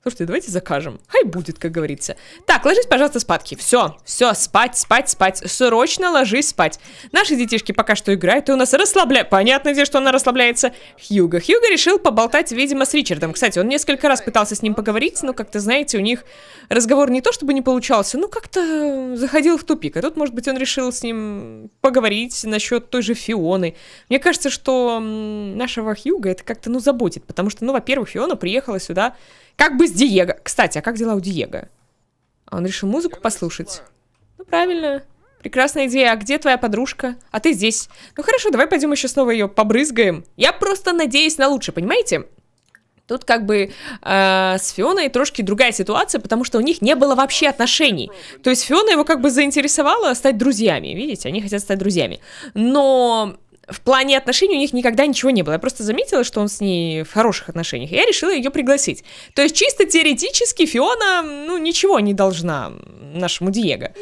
Слушайте, давайте закажем. Хай будет, как говорится. Так, ложись, пожалуйста, спадки. Все, все, спать, спать, спать. Срочно ложись спать. Наши детишки пока что играют, и у нас расслабляет. Понятно, где что она расслабляется. Хьюга. Хьюга решил поболтать, видимо, с Ричардом. Кстати, он несколько раз пытался с ним поговорить, но, как-то, знаете, у них разговор не то чтобы не получался, ну, как-то заходил в тупик. А тут, может быть, он решил с ним поговорить насчет той же Фионы. Мне кажется, что нашего Хьюга это как-то, ну, заботит, потому что, ну, во-первых, Фиона приехала сюда как бы с Диего. Кстати, а как дела у Диего? А он решил музыку послушать. Ну, правильно. Прекрасная идея. А где твоя подружка? А ты здесь. Ну хорошо, давай пойдем еще снова ее побрызгаем. Я просто надеюсь на лучшее, понимаете? Тут как бы э, с Фионой трошки другая ситуация, потому что у них не было вообще отношений. То есть Фиона его как бы заинтересовала стать друзьями. Видите, они хотят стать друзьями. Но в плане отношений у них никогда ничего не было. Я просто заметила, что он с ней в хороших отношениях. И я решила ее пригласить. То есть чисто теоретически Фиона, ну, ничего не должна нашему Диего.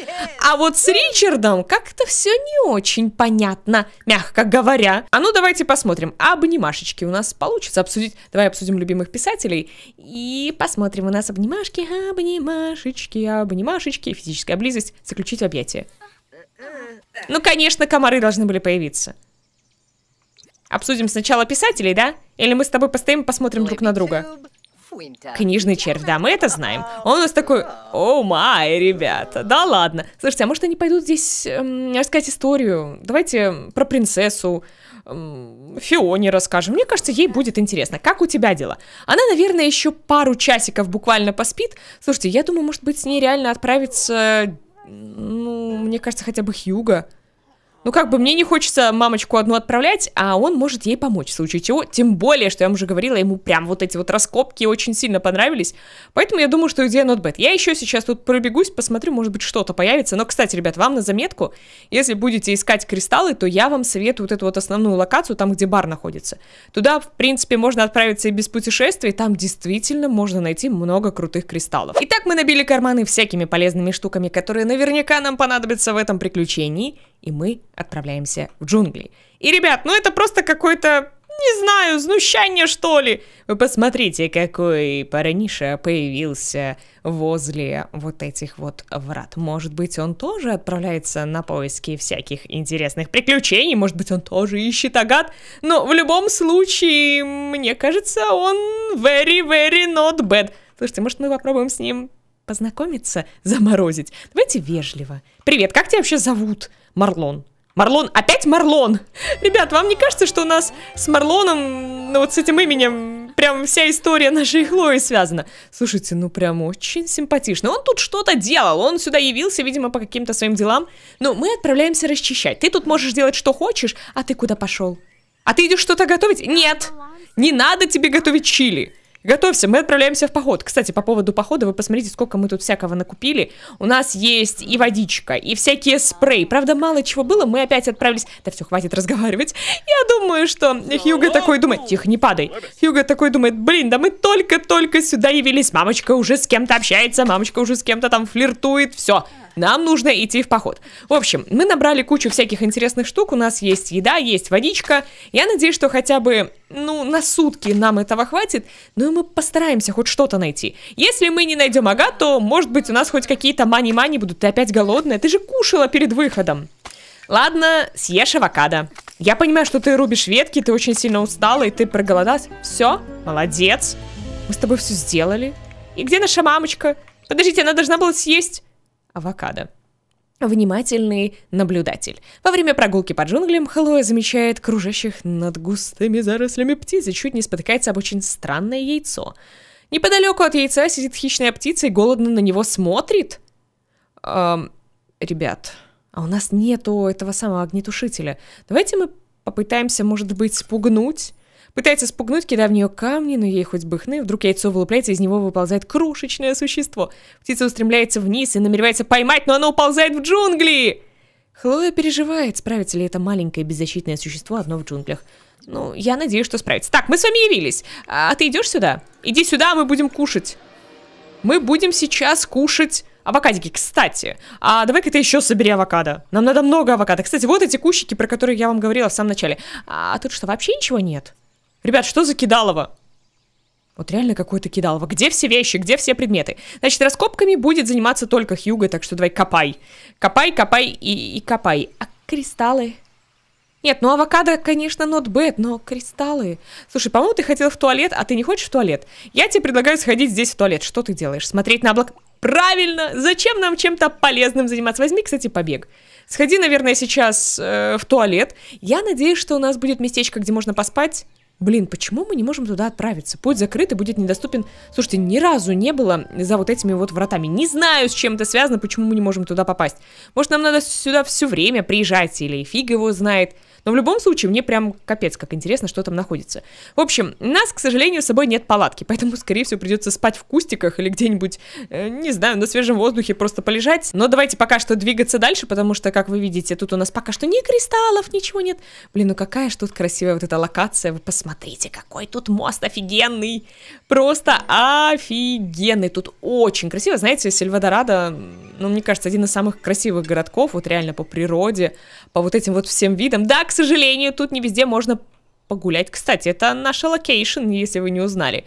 А вот с Ричардом как-то все не очень понятно, мягко говоря. А ну, давайте посмотрим. Обнимашечки у нас получится обсудить. Давай обсудим любимых писателей. И посмотрим у нас обнимашки, обнимашечки, обнимашечки. Физическая близость. Заключить в объятия. Ну, конечно, комары должны были появиться. Обсудим сначала писателей, да? Или мы с тобой постоим и посмотрим друг на друга? Книжный червь, да, мы это знаем. Он у нас такой, о май, ребята, да ладно. Слушайте, а может они пойдут здесь эм, рассказать историю? Давайте эм, про принцессу эм, Фионе расскажем. Мне кажется, ей будет интересно. Как у тебя дела? Она, наверное, еще пару часиков буквально поспит. Слушайте, я думаю, может быть, с ней реально отправиться, ну, мне кажется, хотя бы Хьюга. Ну, как бы мне не хочется мамочку одну отправлять, а он может ей помочь в случае чего. Тем более, что я вам уже говорила, ему прям вот эти вот раскопки очень сильно понравились. Поэтому я думаю, что идея not bad. Я еще сейчас тут пробегусь, посмотрю, может быть, что-то появится. Но, кстати, ребят, вам на заметку, если будете искать кристаллы, то я вам советую вот эту вот основную локацию, там, где бар находится. Туда, в принципе, можно отправиться и без путешествий. Там действительно можно найти много крутых кристаллов. Итак, мы набили карманы всякими полезными штуками, которые наверняка нам понадобятся в этом приключении и мы отправляемся в джунгли. И, ребят, ну это просто какой-то не знаю, знущание, что ли. Вы посмотрите, какой парниша появился возле вот этих вот врат. Может быть, он тоже отправляется на поиски всяких интересных приключений, может быть, он тоже ищет агат, но в любом случае, мне кажется, он very, very not bad. Слушайте, может, мы попробуем с ним познакомиться, заморозить? Давайте вежливо. Привет, как тебя вообще зовут? Марлон. Марлон, опять Марлон! Ребят, вам не кажется, что у нас с Марлоном, ну вот с этим именем, прям вся история нашей Хлои связана? Слушайте, ну прям очень симпатично. Он тут что-то делал, он сюда явился, видимо, по каким-то своим делам. Но мы отправляемся расчищать. Ты тут можешь делать что хочешь, а ты куда пошел? А ты идешь что-то готовить? Нет! Не надо тебе готовить чили. Готовься, мы отправляемся в поход. Кстати, по поводу похода, вы посмотрите, сколько мы тут всякого накупили. У нас есть и водичка, и всякие спрей. Правда, мало чего было, мы опять отправились... Да все, хватит разговаривать. Я думаю, что Хьюго такой думает... Тихо, не падай. Хьюго такой думает, блин, да мы только-только сюда явились. Мамочка уже с кем-то общается, мамочка уже с кем-то там флиртует. Все, нам нужно идти в поход. В общем, мы набрали кучу всяких интересных штук, у нас есть еда, есть водичка. Я надеюсь, что хотя бы, ну, на сутки нам этого хватит, но ну, мы постараемся хоть что-то найти. Если мы не найдем ага, то, может быть, у нас хоть какие-то мани-мани будут. Ты опять голодная? Ты же кушала перед выходом. Ладно, съешь авокадо. Я понимаю, что ты рубишь ветки, ты очень сильно устала, и ты проголодалась. Все, молодец. Мы с тобой все сделали. И где наша мамочка? Подождите, она должна была съесть авокадо. Внимательный наблюдатель. Во время прогулки по джунглям Хэллоуэ замечает кружащих над густыми зарослями птиц и чуть не спотыкается об очень странное яйцо. Неподалеку от яйца сидит хищная птица и голодно на него смотрит. Эм, ребят, а у нас нету этого самого огнетушителя. Давайте мы попытаемся, может быть, спугнуть Пытается спугнуть, кидая в нее камни, но ей хоть бы хны, вдруг яйцо вылупляется, из него выползает крошечное существо. Птица устремляется вниз и намеревается поймать, но оно уползает в джунгли! Хлоя переживает, справится ли это маленькое беззащитное существо одно в джунглях. Ну, я надеюсь, что справится. Так, мы с вами явились. А, а ты идешь сюда? Иди сюда, мы будем кушать. Мы будем сейчас кушать авокадики. Кстати, а давай-ка ты еще собери авокадо. Нам надо много авокадо. Кстати, вот эти кущики, про которые я вам говорила в самом начале. А, а тут что, вообще ничего нет? Ребят, что за кидалово? Вот реально какое-то кидалово. Где все вещи, где все предметы? Значит, раскопками будет заниматься только Хьюго, так что давай копай. Копай, копай и, и копай. А кристаллы? Нет, ну авокадо, конечно, not bad, но кристаллы... Слушай, по-моему, ты хотел в туалет, а ты не хочешь в туалет? Я тебе предлагаю сходить здесь в туалет. Что ты делаешь? Смотреть на облак... Правильно! Зачем нам чем-то полезным заниматься? Возьми, кстати, побег. Сходи, наверное, сейчас э, в туалет. Я надеюсь, что у нас будет местечко, где можно поспать блин, почему мы не можем туда отправиться? Путь закрыт и будет недоступен. Слушайте, ни разу не было за вот этими вот вратами. Не знаю, с чем это связано, почему мы не можем туда попасть. Может, нам надо сюда все время приезжать, или фиг его знает. Но в любом случае, мне прям капец, как интересно, что там находится. В общем, нас, к сожалению, с собой нет палатки, поэтому, скорее всего, придется спать в кустиках или где-нибудь, э, не знаю, на свежем воздухе просто полежать. Но давайте пока что двигаться дальше, потому что, как вы видите, тут у нас пока что ни кристаллов, ничего нет. Блин, ну какая же тут красивая вот эта локация, вы посмотрите Смотрите, какой тут мост офигенный. Просто офигенный. Тут очень красиво. Знаете, Сильвадорадо, ну, мне кажется, один из самых красивых городков. Вот реально по природе, по вот этим вот всем видам. Да, к сожалению, тут не везде можно погулять. Кстати, это наша локейшн, если вы не узнали.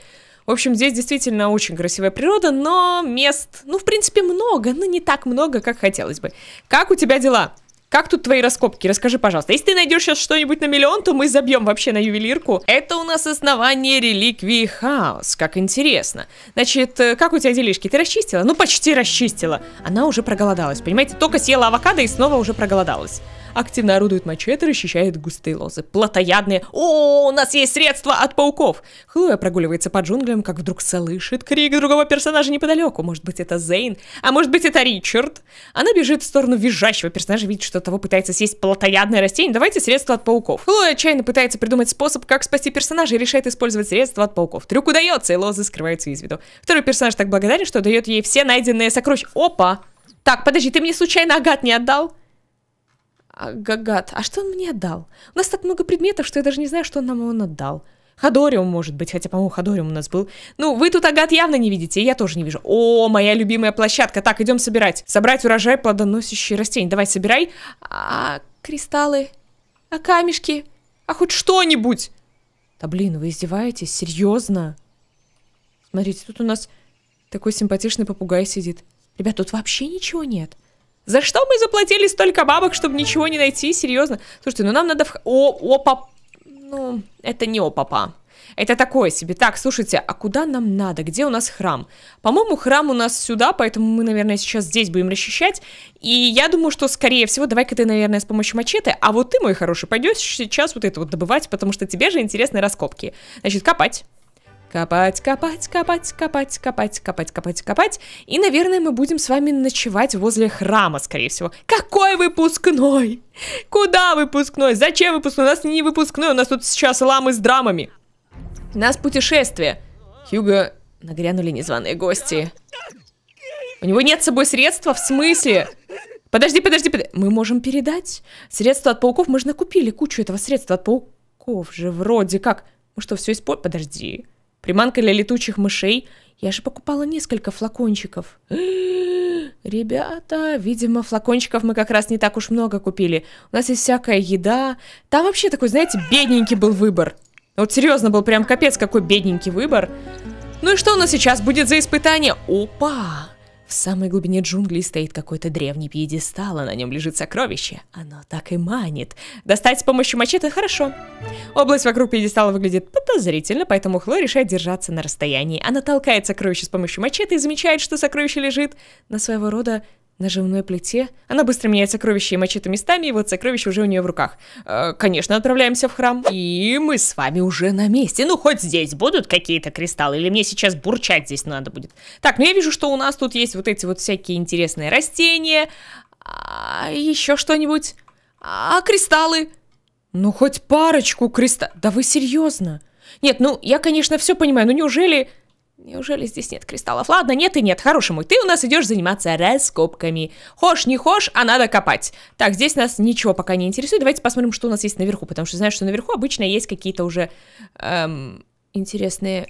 В общем, здесь действительно очень красивая природа, но мест, ну, в принципе, много, но не так много, как хотелось бы. Как у тебя дела? Как тут твои раскопки? Расскажи, пожалуйста. Если ты найдешь сейчас что-нибудь на миллион, то мы забьем вообще на ювелирку. Это у нас основание реликвии хаос. Как интересно. Значит, э, как у тебя делишки? Ты расчистила? Ну, почти расчистила. Она уже проголодалась, понимаете? Только съела авокадо и снова уже проголодалась активно орудует мачете, расчищает густые лозы. Платоядные. О, у нас есть средства от пауков! Хлоя прогуливается по джунглям, как вдруг слышит крик другого персонажа неподалеку. Может быть, это Зейн, а может быть, это Ричард. Она бежит в сторону визжащего персонажа, видит, что того пытается съесть плотоядное растение. Давайте средства от пауков. Хлоя отчаянно пытается придумать способ, как спасти персонажа и решает использовать средства от пауков. Трюк удается, и лозы скрываются из виду. Второй персонаж так благодарен, что дает ей все найденные сокровища. Опа! Так, подожди, ты мне случайно агат не отдал? А, Гагат, а что он мне дал? У нас так много предметов, что я даже не знаю, что нам он отдал. Ходориум, может быть, хотя, по-моему, Ходориум у нас был. Ну, вы тут агат явно не видите, я тоже не вижу. О, моя любимая площадка. Так, идем собирать. Собрать урожай плодоносящие растения. Давай, собирай. А, кристаллы? А камешки? А хоть что-нибудь? Да блин, вы издеваетесь? Серьезно? Смотрите, тут у нас такой симпатичный попугай сидит. Ребят, тут вообще ничего нет. За что мы заплатили столько бабок, чтобы ничего не найти? Серьезно? Слушайте, ну нам надо... В... О, опа... Ну, это не опа-па. Это такое себе. Так, слушайте, а куда нам надо? Где у нас храм? По-моему, храм у нас сюда, поэтому мы, наверное, сейчас здесь будем расчищать. И я думаю, что, скорее всего, давай-ка ты, наверное, с помощью мачете, а вот ты, мой хороший, пойдешь сейчас вот это вот добывать, потому что тебе же интересны раскопки. Значит, копать. Копать, копать, копать, копать, копать, копать, копать, копать. И, наверное, мы будем с вами ночевать возле храма, скорее всего. Какой выпускной? Куда выпускной? Зачем выпускной? У нас не выпускной, у нас тут сейчас ламы с драмами. У нас путешествие. Хьюго нагрянули незваные гости. У него нет с собой средства? В смысле? Подожди, подожди, подожди. Мы можем передать? Средства от пауков. Мы же накупили кучу этого средства от пауков же вроде как. Мы что, все используем? Подожди. Приманка для летучих мышей. Я же покупала несколько флакончиков. Ребята, видимо, флакончиков мы как раз не так уж много купили. У нас есть всякая еда. Там вообще такой, знаете, бедненький был выбор. Вот серьезно, был прям капец какой бедненький выбор. Ну и что у нас сейчас будет за испытание? Опа! В самой глубине джунглей стоит какой-то древний пьедестал, а на нем лежит сокровище. Оно так и манит. Достать с помощью мачете хорошо. Область вокруг пьедестала выглядит подозрительно, поэтому Хло решает держаться на расстоянии. Она толкает сокровище с помощью мачете и замечает, что сокровище лежит на своего рода наживной плите. Она быстро меняет сокровища и мачете местами, и вот сокровище уже у нее в руках. Э, конечно, отправляемся в храм. И мы с вами уже на месте. Ну, хоть здесь будут какие-то кристаллы, или мне сейчас бурчать здесь надо будет. Так, ну я вижу, что у нас тут есть вот эти вот всякие интересные растения. А, еще что-нибудь. А, кристаллы. Ну, хоть парочку кристаллов. Да вы серьезно? Нет, ну, я, конечно, все понимаю, но неужели... Неужели здесь нет кристаллов? Ладно, нет и нет, хороший мой. Ты у нас идешь заниматься раскопками. Хошь, не хошь, а надо копать. Так, здесь нас ничего пока не интересует. Давайте посмотрим, что у нас есть наверху, потому что знаешь, что наверху обычно есть какие-то уже эм, интересные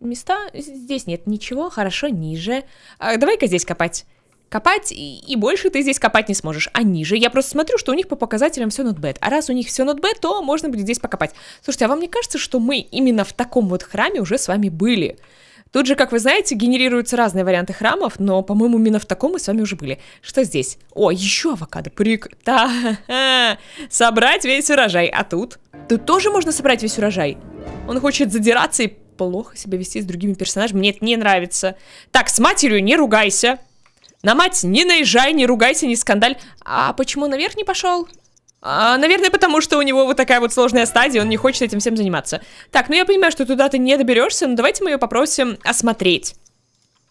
места. Здесь нет ничего, хорошо, ниже. А, Давай-ка здесь копать. Копать, и, и больше ты здесь копать не сможешь. А ниже я просто смотрю, что у них по показателям все not bad. А раз у них все not bad, то можно будет здесь покопать. Слушайте, а вам не кажется, что мы именно в таком вот храме уже с вами были? Тут же, как вы знаете, генерируются разные варианты храмов, но, по-моему, именно в таком мы с вами уже были. Что здесь? О, еще авокадо, прик... Та Собрать весь урожай, а тут? Тут тоже можно собрать весь урожай. Он хочет задираться и плохо себя вести с другими персонажами. Мне это не нравится. Так, с матерью не ругайся. На мать не наезжай, не ругайся, не скандаль. А почему наверх не пошел? А, наверное, потому что у него вот такая вот сложная стадия, он не хочет этим всем заниматься. Так, ну я понимаю, что туда ты не доберешься, но давайте мы ее попросим осмотреть.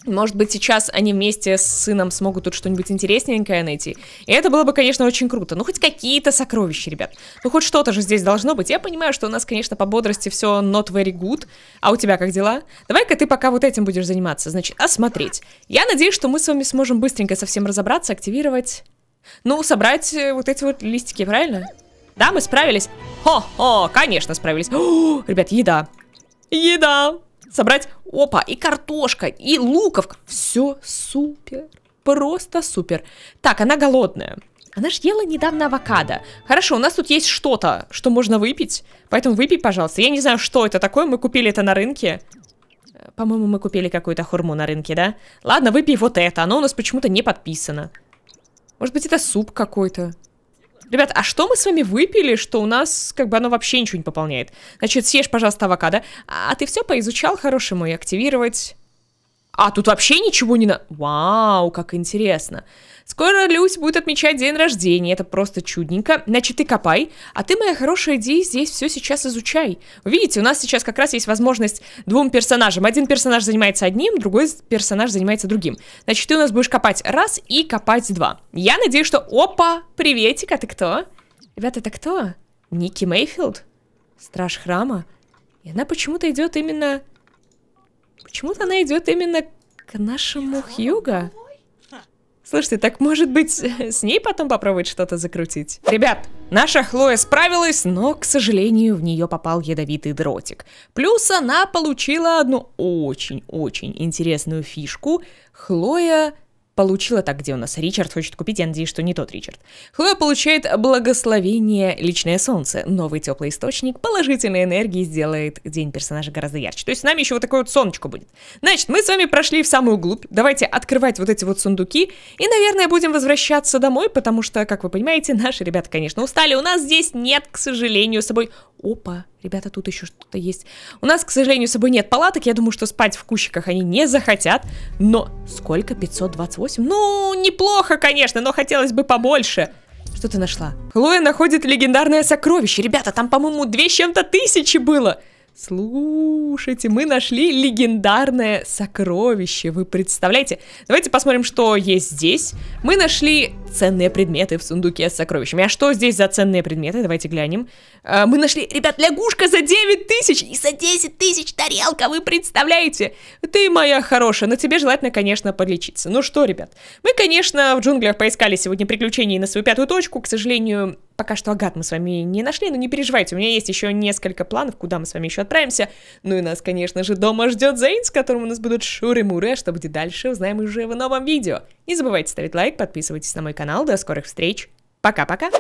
Может быть, сейчас они вместе с сыном смогут тут что-нибудь интересненькое найти. И это было бы, конечно, очень круто. Ну, хоть какие-то сокровища, ребят. Ну, хоть что-то же здесь должно быть. Я понимаю, что у нас, конечно, по бодрости все not very good. А у тебя как дела? Давай-ка ты пока вот этим будешь заниматься. Значит, осмотреть. Я надеюсь, что мы с вами сможем быстренько совсем разобраться, активировать... Ну, собрать э, вот эти вот листики, правильно? Да, мы справились. О, хо конечно, справились. О, ребят, еда. Еда. Собрать. Опа, и картошка, и луковка. Все супер. Просто супер. Так, она голодная. Она же ела недавно авокадо. Хорошо, у нас тут есть что-то, что можно выпить. Поэтому выпей, пожалуйста. Я не знаю, что это такое. Мы купили это на рынке. По-моему, мы купили какую-то хурму на рынке, да? Ладно, выпей вот это. Оно у нас почему-то не подписано. Может быть, это суп какой-то. Ребят, а что мы с вами выпили, что у нас как бы оно вообще ничего не пополняет? Значит, съешь, пожалуйста, авокадо. А ты все поизучал, хороший мой, активировать. А тут вообще ничего не на... Вау, как интересно. Скоро Люсь будет отмечать день рождения, это просто чудненько. Значит, ты копай, а ты, моя хорошая, иди здесь все сейчас изучай. Вы видите, у нас сейчас как раз есть возможность двум персонажам. Один персонаж занимается одним, другой персонаж занимается другим. Значит, ты у нас будешь копать раз и копать два. Я надеюсь, что... Опа, приветик, а ты кто? Ребята, это кто? Ники Мейфилд? Страж храма? И она почему-то идет именно Почему-то она идет именно к нашему Хьюго. Слушайте, так может быть с ней потом попробовать что-то закрутить? Ребят, наша Хлоя справилась, но, к сожалению, в нее попал ядовитый дротик. Плюс она получила одну очень-очень интересную фишку. Хлоя получила так, где у нас Ричард хочет купить, я надеюсь, что не тот Ричард. Хлоя получает благословение личное солнце, новый теплый источник, положительной энергии сделает день персонажа гораздо ярче. То есть с нами еще вот такое вот солнечко будет. Значит, мы с вами прошли в самую глубь, давайте открывать вот эти вот сундуки и, наверное, будем возвращаться домой, потому что, как вы понимаете, наши ребята, конечно, устали. У нас здесь нет, к сожалению, с собой... Опа, Ребята, тут еще что-то есть. У нас, к сожалению, с собой нет палаток. Я думаю, что спать в кущиках они не захотят. Но сколько? 528? Ну, неплохо, конечно, но хотелось бы побольше. Что ты нашла? Хлоя находит легендарное сокровище. Ребята, там, по-моему, две с чем-то тысячи было. Слушайте, мы нашли легендарное сокровище, вы представляете? Давайте посмотрим, что есть здесь. Мы нашли ценные предметы в сундуке с сокровищами. А что здесь за ценные предметы? Давайте глянем. А, мы нашли, ребят, лягушка за 9 тысяч и за 10 тысяч тарелка, вы представляете? Ты моя хорошая, но тебе желательно, конечно, подлечиться. Ну что, ребят, мы, конечно, в джунглях поискали сегодня приключений на свою пятую точку. К сожалению, Пока что Агат мы с вами не нашли, но не переживайте, у меня есть еще несколько планов, куда мы с вами еще отправимся. Ну и нас, конечно же, дома ждет Зейн, с которым у нас будут шуры-муры, а что будет дальше, узнаем уже в новом видео. Не забывайте ставить лайк, подписывайтесь на мой канал, до скорых встреч, пока-пока!